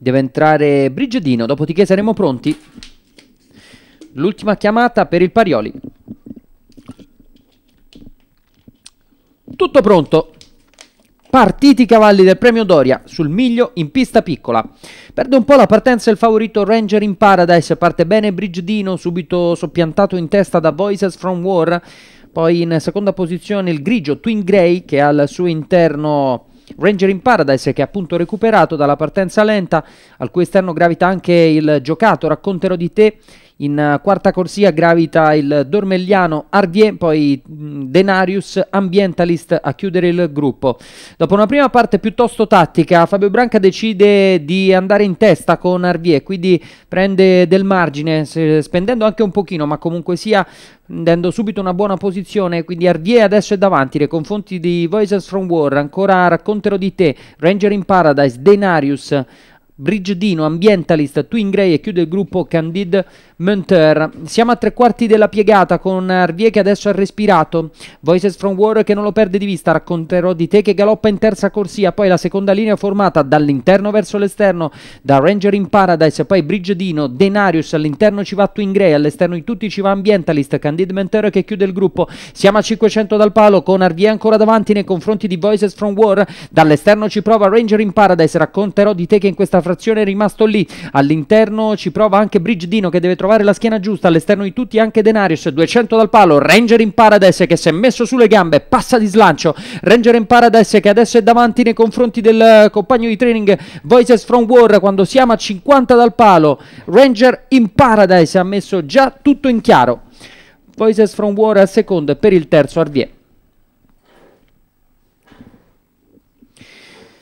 Deve entrare Brigidino, dopodiché saremo pronti. L'ultima chiamata per il Parioli. Tutto pronto. Partiti cavalli del premio Doria sul miglio in pista piccola. Perde un po' la partenza il favorito Ranger in Paradise, parte bene Brigidino, subito soppiantato in testa da Voices from War. Poi in seconda posizione il grigio Twin Grey che al suo interno Ranger in Paradise che è appunto recuperato dalla partenza lenta, al cui esterno gravita anche il giocato, racconterò di te in eh, quarta corsia gravita il Dormegliano Ardier, poi mm, Denarius Ambientalist a chiudere il gruppo. Dopo una prima parte piuttosto tattica, Fabio Branca decide di andare in testa con Ardier, quindi prende del margine, spendendo anche un pochino, ma comunque sia prendendo subito una buona posizione, quindi Ardier adesso è davanti nei confronti di Voices from War, ancora Racconterò di te, Ranger in Paradise, Denarius Brigidino, Ambientalist, Twin Grey e chiude il gruppo Candide Munter. Siamo a tre quarti della piegata con Arvie che adesso ha respirato. Voices from War che non lo perde di vista. Racconterò di te che galoppa in terza corsia. Poi la seconda linea formata dall'interno verso l'esterno da Ranger in Paradise. Poi Brigidino, Denarius. All'interno ci va Twin Grey. All'esterno di tutti ci va Ambientalist. Candide Munter che chiude il gruppo. Siamo a 500 dal palo con Arvie ancora davanti nei confronti di Voices from War. Dall'esterno ci prova Ranger in Paradise. Racconterò di te che in questa frase frazione è rimasto lì. All'interno ci prova anche Brigidino che deve trovare la schiena giusta. All'esterno di tutti anche Denarius. 200 dal palo. Ranger in Paradise che si è messo sulle gambe. Passa di slancio. Ranger in Paradise che adesso è davanti nei confronti del eh, compagno di training Voices from War. Quando siamo a 50 dal palo. Ranger in Paradise ha messo già tutto in chiaro. Voices from War al secondo e per il terzo Arvie.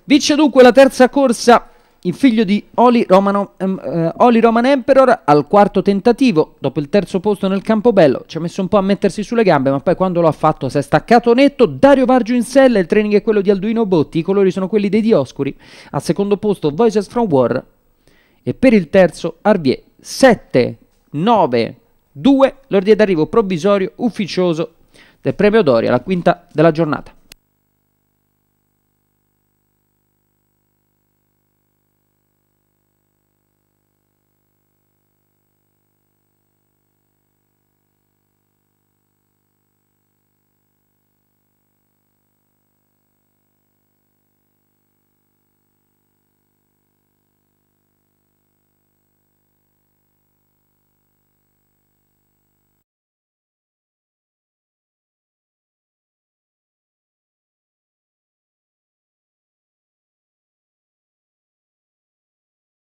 Vince dunque la terza corsa il figlio di Oli, Romano, um, Oli Roman Emperor al quarto tentativo, dopo il terzo posto nel Campobello, ci ha messo un po' a mettersi sulle gambe, ma poi quando lo ha fatto si è staccato netto, Dario Vargio in sella, il training è quello di Alduino Botti, i colori sono quelli dei Dioscuri, al secondo posto Voices from War e per il terzo Arvier 7, 9, 2, l'ordine d'arrivo provvisorio ufficioso del premio Doria, la quinta della giornata.